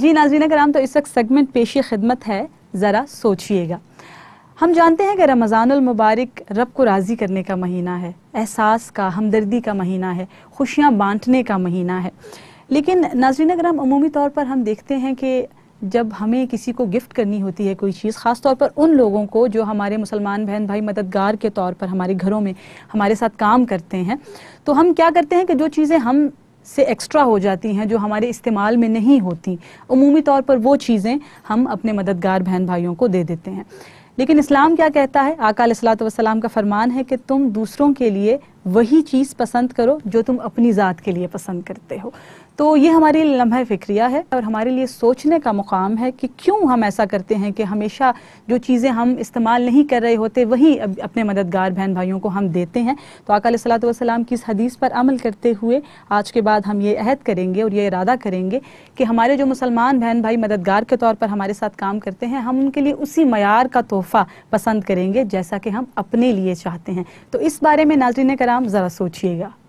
جی ناظرین اکرام تو اس وقت سیگمنٹ پیشی خدمت ہے ذرا سوچئے گا ہم جانتے ہیں کہ رمضان المبارک رب کو راضی کرنے کا مہینہ ہے احساس کا ہمدردی کا مہینہ ہے خوشیاں بانٹنے کا مہینہ ہے لیکن ناظرین اکرام عمومی طور پر ہم دیکھتے ہیں کہ جب ہمیں کسی کو گفٹ کرنی ہوتی ہے کوئی چیز خاص طور پر ان لوگوں کو جو ہمارے مسلمان بہن بھائی مددگار کے طور پر ہمارے گھروں میں ہمارے ساتھ کام کرتے ہیں تو ہم کیا کرتے ہیں کہ جو چیزیں ہم سے ایکسٹرا ہو جاتی ہیں جو ہمارے استعمال میں نہیں ہوتی عمومی طور پر وہ چیزیں ہم اپنے مددگار بہن بھائیوں کو دے دیتے ہیں لیکن اسلام کیا کہتا ہے آقا علیہ السلام کا فرمان ہے کہ تم دوسروں کے لیے وہی چیز پسند کرو جو تم اپنی ذات کے لیے پسند کرتے ہو تو یہ ہماری لمحہ فکریہ ہے اور ہمارے لیے سوچنے کا مقام ہے کہ کیوں ہم ایسا کرتے ہیں کہ ہمیشہ جو چیزیں ہم استعمال نہیں کر رہے ہوتے وہی اپنے مددگار بہن بھائیوں کو ہم دیتے ہیں تو آقا علیہ السلام کی اس حدیث پر عمل کرتے ہوئے آج کے بعد ہم یہ عہد کریں گے اور یہ ارادہ کریں گے کہ ہمارے جو مسلمان بہن بھائی مددگار کے طور پر ہمارے ساتھ کام کرتے ہیں ہم ان کے لیے اسی معیار کا تحفہ پسند کریں گے جیسا کہ ہم اپنے لیے چاہتے ہیں تو اس بارے میں ناظرین کرام esperamos ela